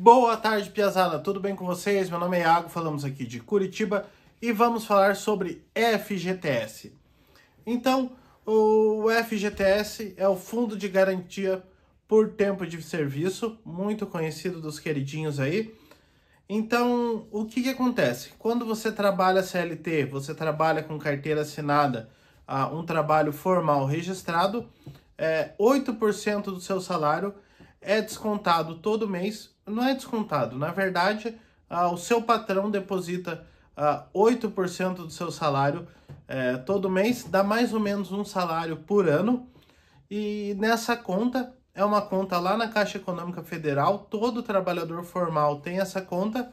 Boa tarde, Piazada. Tudo bem com vocês? Meu nome é Iago, falamos aqui de Curitiba e vamos falar sobre FGTS. Então, o FGTS é o Fundo de Garantia por Tempo de Serviço, muito conhecido dos queridinhos aí. Então, o que, que acontece? Quando você trabalha CLT, você trabalha com carteira assinada, a ah, um trabalho formal registrado, é, 8% do seu salário é descontado todo mês não é descontado. Na verdade, ah, o seu patrão deposita ah, 8% do seu salário eh, todo mês, dá mais ou menos um salário por ano. E nessa conta, é uma conta lá na Caixa Econômica Federal, todo trabalhador formal tem essa conta.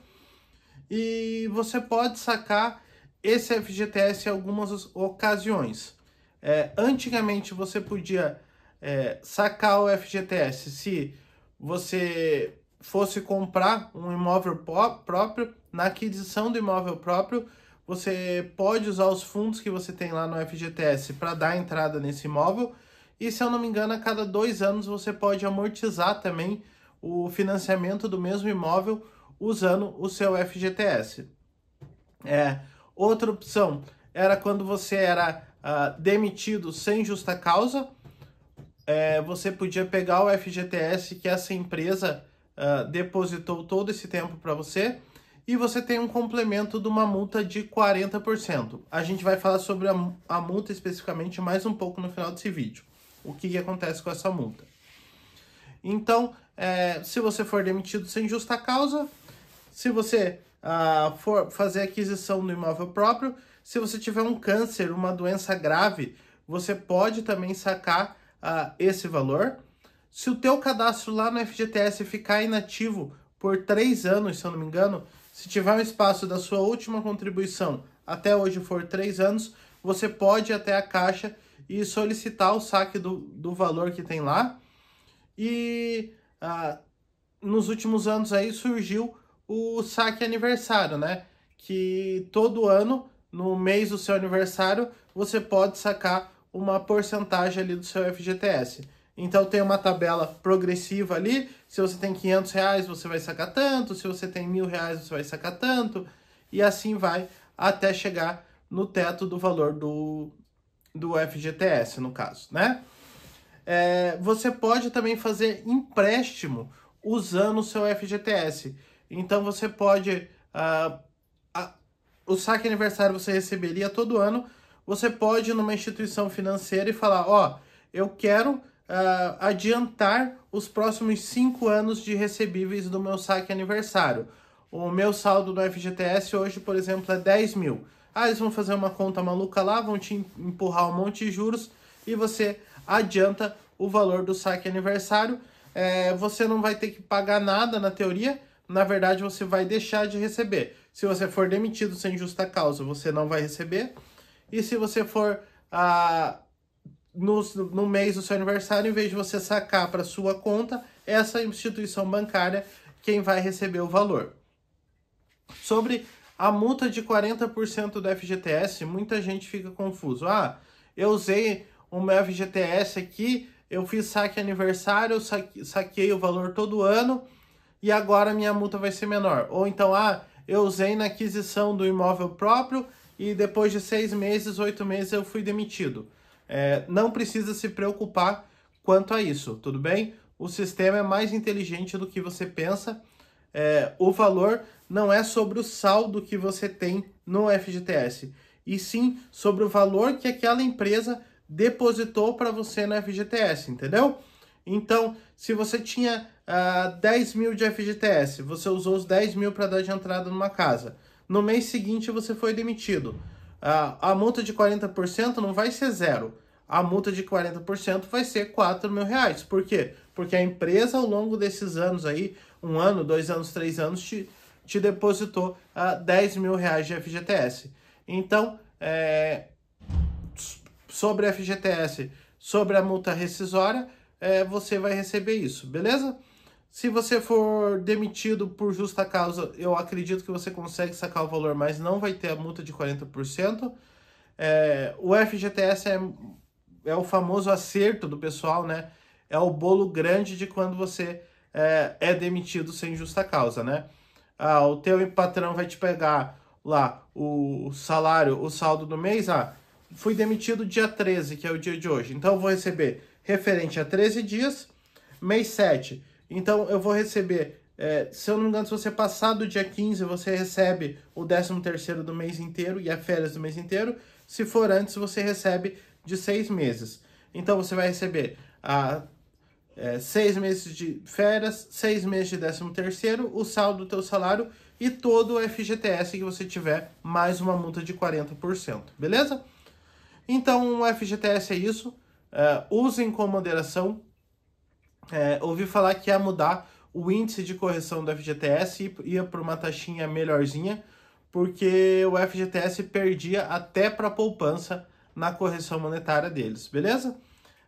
E você pode sacar esse FGTS em algumas ocasiões. É, antigamente você podia é, sacar o FGTS se você fosse comprar um imóvel próprio, na aquisição do imóvel próprio, você pode usar os fundos que você tem lá no FGTS para dar entrada nesse imóvel. E se eu não me engano, a cada dois anos você pode amortizar também o financiamento do mesmo imóvel usando o seu FGTS. É, outra opção era quando você era uh, demitido sem justa causa, é, você podia pegar o FGTS que essa empresa uh, depositou todo esse tempo para você e você tem um complemento de uma multa de 40%. A gente vai falar sobre a, a multa especificamente mais um pouco no final desse vídeo. O que, que acontece com essa multa? Então, é, se você for demitido sem justa causa, se você uh, for fazer aquisição do imóvel próprio, se você tiver um câncer, uma doença grave, você pode também sacar uh, esse valor. Se o teu cadastro lá no FGTS ficar inativo por três anos, se eu não me engano, se tiver um espaço da sua última contribuição até hoje for três anos, você pode ir até a caixa e solicitar o saque do, do valor que tem lá. E ah, nos últimos anos aí surgiu o saque aniversário, né? Que todo ano, no mês do seu aniversário, você pode sacar uma porcentagem ali do seu FGTS. Então tem uma tabela progressiva ali. Se você tem 500 reais, você vai sacar tanto. Se você tem mil reais, você vai sacar tanto. E assim vai até chegar no teto do valor do, do FGTS, no caso, né? É, você pode também fazer empréstimo usando o seu FGTS. Então você pode... Uh, o saque aniversário você receberia todo ano. Você pode ir numa instituição financeira e falar, ó, oh, eu quero uh, adiantar os próximos cinco anos de recebíveis do meu saque aniversário. O meu saldo no FGTS hoje, por exemplo, é 10 mil. Ah, eles vão fazer uma conta maluca lá, vão te empurrar um monte de juros e você adianta o valor do saque aniversário. É, você não vai ter que pagar nada na teoria, na verdade você vai deixar de receber. Se você for demitido sem justa causa, você não vai receber. E se você for ah, no no mês do seu aniversário, em vez de você sacar para sua conta, essa instituição bancária quem vai receber o valor. Sobre a multa de 40% do FGTS, muita gente fica confuso. Ah, eu usei o meu FGTS aqui, eu fiz saque aniversário, saque, saquei o valor todo ano e agora minha multa vai ser menor. Ou então, ah, eu usei na aquisição do imóvel próprio e depois de seis meses, oito meses eu fui demitido. É, não precisa se preocupar quanto a isso, tudo bem? O sistema é mais inteligente do que você pensa. É, o valor não é sobre o saldo que você tem no FGTS, e sim sobre o valor que aquela empresa depositou para você no FGTS, entendeu? Então, se você tinha uh, ah, 10 mil de FGTS, você usou os 10 mil para dar de entrada numa casa. No mês seguinte você foi demitido. Ah, a, multa de 40% não vai ser zero. A multa de 40% vai ser 4 mil reais. Por quê? Porque a empresa, ao longo desses anos aí, um ano, dois anos, três anos, te, te depositou a ah, 10 mil reais de FGTS. Então, é, sobre FGTS, sobre a multa rescisória, é, você vai receber isso, beleza? Se você for demitido por justa causa, eu acredito que você consegue sacar o valor, mas não vai ter a multa de 40%. É, o FGTS é, é o famoso acerto do pessoal, né? É o bolo grande de quando você é, é demitido sem justa causa, né? Ah, o teu patrão vai te pegar lá o salário, o saldo do mês, ah, fui demitido dia 13, que é o dia de hoje. Então, eu vou receber referente a 13 dias, mês 7 então eu vou receber, é, se eu não me engano, se você passar do dia 15, você recebe o 13º do mês inteiro e a férias do mês inteiro. Se for antes, você recebe de seis meses. Então você vai receber a, é, seis meses de férias, seis meses de 13º, o saldo do teu salário e todo o FGTS que você tiver, mais uma multa de 40%, beleza? Então o FGTS é isso. Uh, usem com moderação, é, ouvi falar que ia mudar o índice de correção do FGTS e ia para uma taxinha melhorzinha, porque o FGTS perdia até para poupança na correção monetária deles, beleza?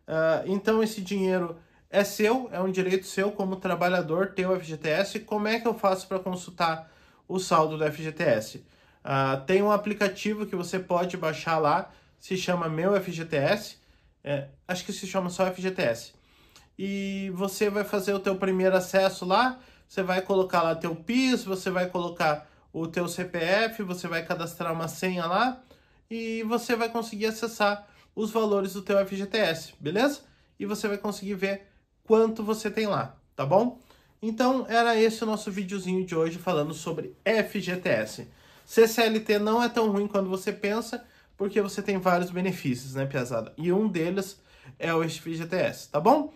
Uh, então esse dinheiro é seu, é um direito seu como trabalhador ter o FGTS. Como é que eu faço para consultar o saldo do FGTS? Uh, ah, tem um aplicativo que você pode baixar lá, se chama Meu FGTS, é, acho que se chama só FGTS e você vai fazer o teu primeiro acesso lá, você vai colocar lá teu PIS, você vai colocar o teu CPF, você vai cadastrar uma senha lá e você vai conseguir acessar os valores do teu FGTS, beleza? E você vai conseguir ver quanto você tem lá, tá bom? Então era esse o nosso videozinho de hoje falando sobre FGTS. CCLT não é tão ruim quando você pensa, porque você tem vários benefícios, né, Piazada? E um deles é o FGTS, tá bom?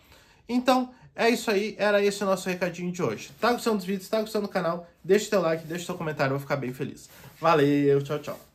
Então, é isso aí, era esse o nosso recadinho de hoje. Tá gostando dos vídeos, tá gostando do canal? Deixa o teu like, deixa o teu comentário, eu vou ficar bem feliz. Valeu, tchau, tchau.